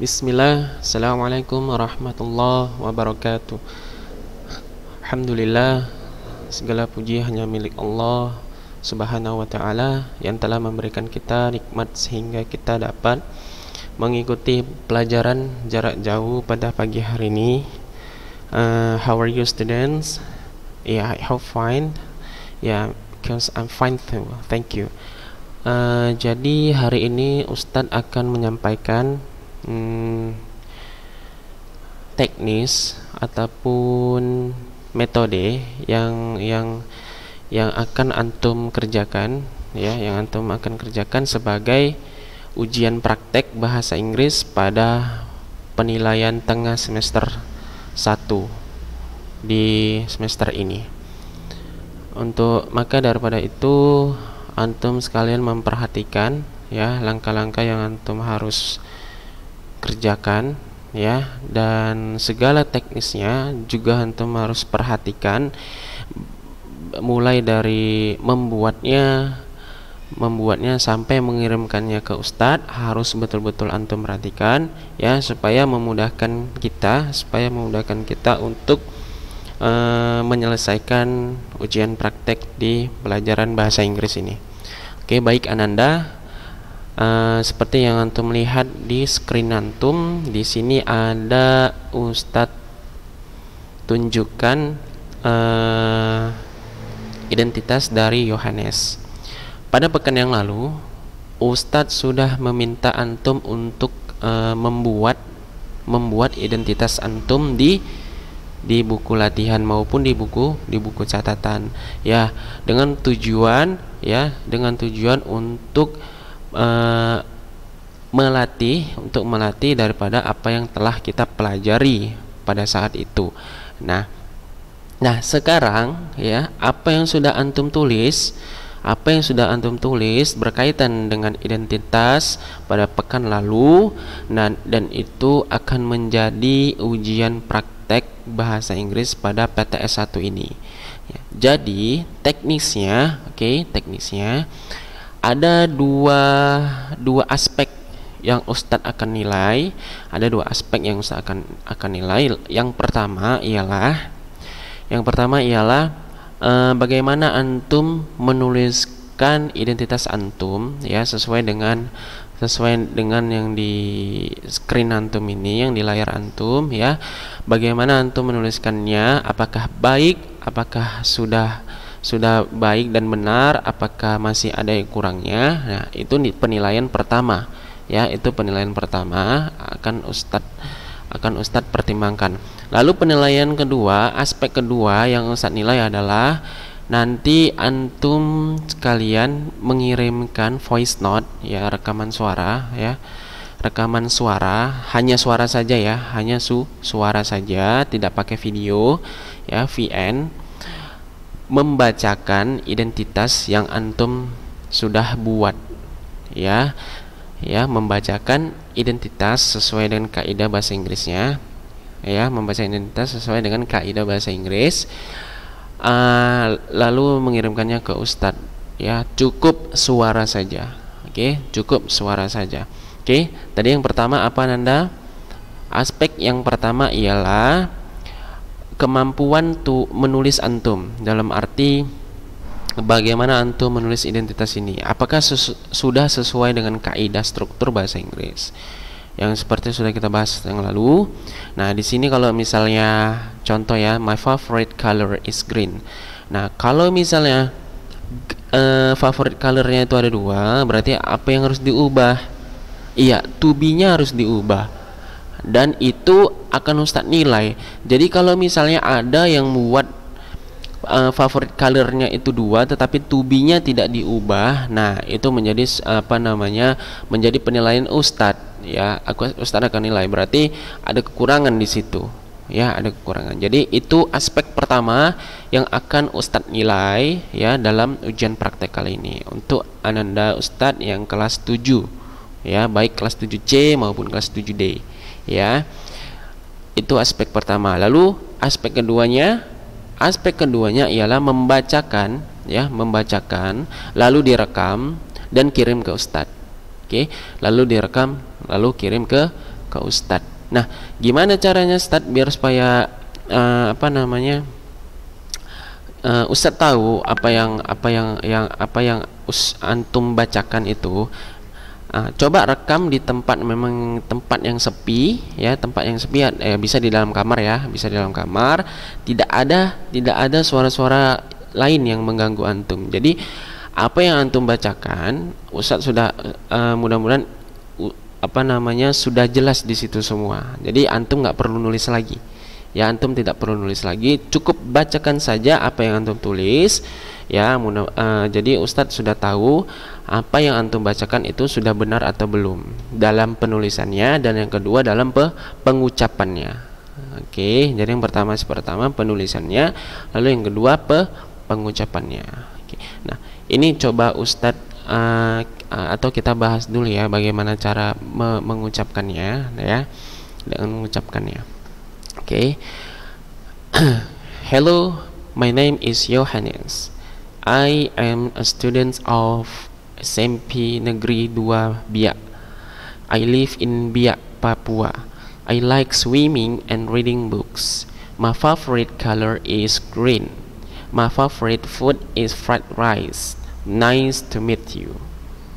Bismillah, Assalamualaikum warahmatullahi wabarakatuh Alhamdulillah, segala puji hanya milik Allah Subhanahu wa ta'ala yang telah memberikan kita nikmat sehingga kita dapat mengikuti pelajaran jarak jauh pada pagi hari ini uh, How are you students? Yeah, I hope fine Yeah, because I'm fine too, thank you uh, Jadi hari ini Ustadz akan menyampaikan hmm, teknis ataupun metode yang yang yang akan antum kerjakan ya yang antum akan kerjakan sebagai ujian praktek bahasa Inggris pada penilaian tengah semester 1 di semester ini. Untuk maka daripada itu antum sekalian memperhatikan ya langkah-langkah yang antum harus kerjakan ya dan segala teknisnya juga antum harus perhatikan mulai dari membuatnya membuatnya sampai mengirimkannya ke ustadz harus betul-betul antum perhatikan ya supaya memudahkan kita supaya memudahkan kita untuk e, menyelesaikan ujian praktek di pelajaran bahasa Inggris ini. Oke, baik Ananda, Eh, seperti yang antum lihat di screen antum di sini ada Ustadz tunjukkan uh, identitas dari Yohanes pada pekan yang lalu Ustadz sudah meminta antum untuk uh, membuat membuat identitas antum di di buku latihan maupun di buku di buku catatan ya dengan tujuan ya dengan tujuan untuk uh, melatih untuk melatih daripada apa yang telah kita pelajari pada saat itu. Nah, nah sekarang ya apa yang sudah antum tulis, apa yang sudah antum tulis berkaitan dengan identitas pada pekan lalu, dan dan itu akan menjadi ujian praktek bahasa Inggris pada PTS 1 ini. Ya, jadi teknisnya, oke, okay, teknisnya ada dua dua aspek yang Ustadz akan nilai ada dua aspek yang Ustadz akan akan nilai yang pertama ialah yang pertama ialah e, bagaimana antum menuliskan identitas antum ya sesuai dengan sesuai dengan yang di screen antum ini yang di layar antum ya bagaimana antum menuliskannya apakah baik apakah sudah sudah baik dan benar, apakah masih ada yang kurangnya? Nah, itu penilaian pertama. Ya, itu penilaian pertama akan Ustadz akan Ustadz pertimbangkan. Lalu penilaian kedua, aspek kedua yang Ustadz nilai adalah nanti antum sekalian mengirimkan voice note ya rekaman suara ya rekaman suara hanya suara saja ya hanya su suara saja tidak pakai video ya VN membacakan identitas yang antum sudah buat ya ya membacakan identitas sesuai dengan kaidah bahasa Inggrisnya ya membaca identitas sesuai dengan kaidah bahasa Inggris uh, lalu mengirimkannya ke ustadz ya cukup suara saja oke okay? cukup suara saja oke okay? tadi yang pertama apa Nanda aspek yang pertama ialah kemampuan tu menulis antum dalam arti bagaimana antum menulis identitas ini apakah sesu sudah sesuai dengan kaidah struktur bahasa Inggris yang seperti sudah kita bahas yang lalu nah di sini kalau misalnya contoh ya my favorite color is green nah kalau misalnya uh, favorite colornya itu ada dua berarti apa yang harus diubah iya to be nya harus diubah dan itu akan ustad nilai jadi kalau misalnya ada yang buat uh, eh, favorit colornya itu dua tetapi tubinya tidak diubah nah itu menjadi apa namanya menjadi penilaian ustad ya aku Ustadz akan nilai berarti ada kekurangan di situ ya ada kekurangan. Jadi itu aspek pertama yang akan ustad nilai ya dalam ujian praktek kali ini untuk ananda ustad yang kelas 7 ya baik kelas 7C maupun kelas 7D ya itu aspek pertama lalu aspek keduanya aspek keduanya ialah membacakan ya membacakan lalu direkam dan kirim ke ustadz Oke, lalu direkam, lalu kirim ke ke ustadz. Nah, gimana caranya ustadz biar supaya uh, apa namanya? Uh, eh, ustadz tahu apa yang apa yang yang apa yang us antum bacakan itu. Nah, coba rekam di tempat memang tempat yang sepi ya tempat yang sepi ya, eh, bisa di dalam kamar ya bisa di dalam kamar tidak ada tidak ada suara-suara lain yang mengganggu antum jadi apa yang antum bacakan Ustadz sudah eh, mudah-mudahan apa namanya sudah jelas di situ semua jadi antum nggak perlu nulis lagi ya antum tidak perlu nulis lagi cukup bacakan saja apa yang antum tulis ya mudah, uh, jadi Ustadz sudah tahu apa yang antum bacakan itu sudah benar atau belum dalam penulisannya dan yang kedua dalam pe pengucapannya oke okay, jadi yang pertama pertama penulisannya lalu yang kedua pe pengucapannya okay. nah ini coba Ustadz uh, atau kita bahas dulu ya bagaimana cara me mengucapkannya ya dengan mengucapkannya oke okay. hello my name is Johannes I am a student of SMP Negeri 2 Biak. I live in Biak, Papua. I like swimming and reading books. My favorite color is green. My favorite food is fried rice. Nice to meet you.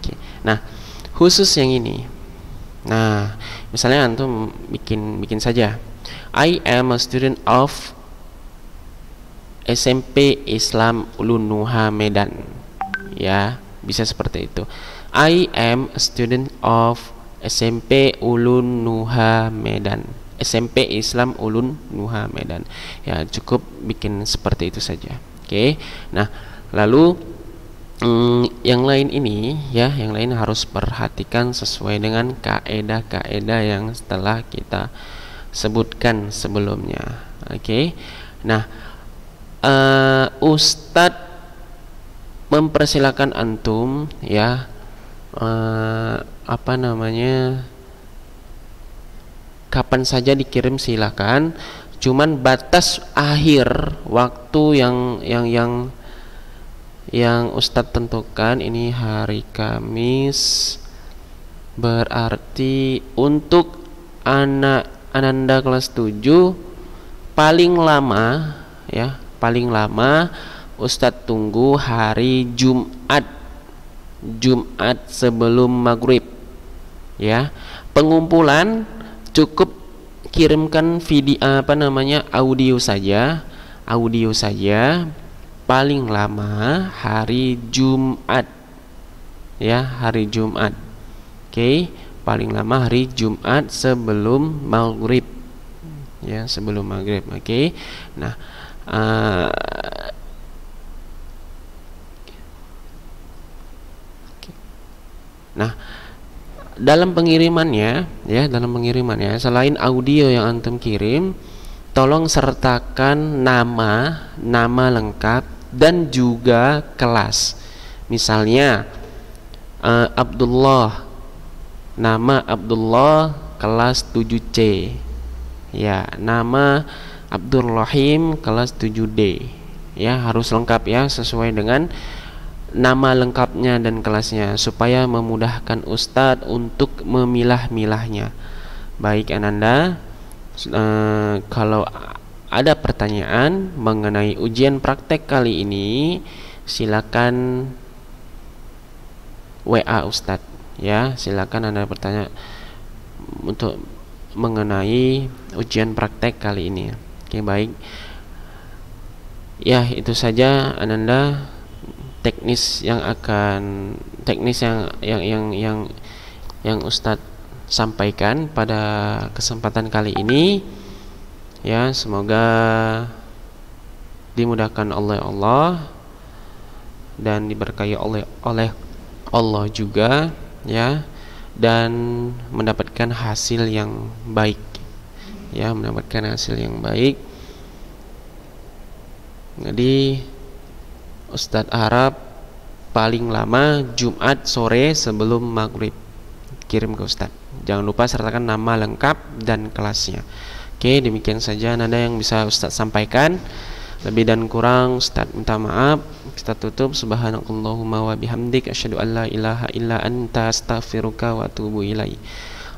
Okay. Nah, khusus yang ini. Nah, misalnya antum bikin bikin saja. I am a student of SMP Islam Ulunuha Medan ya bisa seperti itu I am a student of SMP Ulun Nuha Medan SMP Islam Ulun Nuha Medan ya cukup bikin seperti itu saja oke nah lalu mm, yang lain ini ya yang lain harus perhatikan sesuai dengan kaedah-kaedah yang setelah kita sebutkan sebelumnya oke nah uh, eh, Ustadz mempersilahkan antum ya uh, apa namanya kapan saja dikirim silakan cuman batas akhir waktu yang yang yang yang Ustadz tentukan ini hari Kamis berarti untuk anak ananda kelas 7 paling lama ya paling lama Ustadz tunggu hari Jumat Jumat sebelum maghrib ya pengumpulan cukup kirimkan video apa namanya audio saja audio saja paling lama hari Jumat ya hari Jumat oke paling lama hari Jumat sebelum maghrib ya sebelum maghrib oke nah Ah. Nah, dalam pengirimannya ya, dalam pengirimannya selain audio yang antum kirim, tolong sertakan nama, nama lengkap dan juga kelas. Misalnya uh, Abdullah nama Abdullah kelas 7C. Ya, nama Abdul Rahim kelas 7D ya harus lengkap ya sesuai dengan nama lengkapnya dan kelasnya supaya memudahkan ustadz untuk memilah-milahnya baik ananda e, kalau ada pertanyaan mengenai ujian praktek kali ini silakan WA ustadz ya silakan anda bertanya untuk mengenai ujian praktek kali ini Oke, baik. Ya, itu saja Ananda teknis yang akan teknis yang yang yang yang yang Ustadz sampaikan pada kesempatan kali ini. Ya, semoga dimudahkan oleh Allah dan diberkahi oleh oleh Allah juga ya dan mendapatkan hasil yang baik ya mendapatkan hasil yang baik jadi Ustadz Arab paling lama Jumat sore sebelum maghrib kirim ke Ustadz jangan lupa sertakan nama lengkap dan kelasnya oke demikian saja nada yang bisa Ustadz sampaikan lebih dan kurang Ustadz minta maaf kita tutup subhanakallahumma wa bihamdik asyhadu an la ilaha illa anta astaghfiruka wa atubu ilaih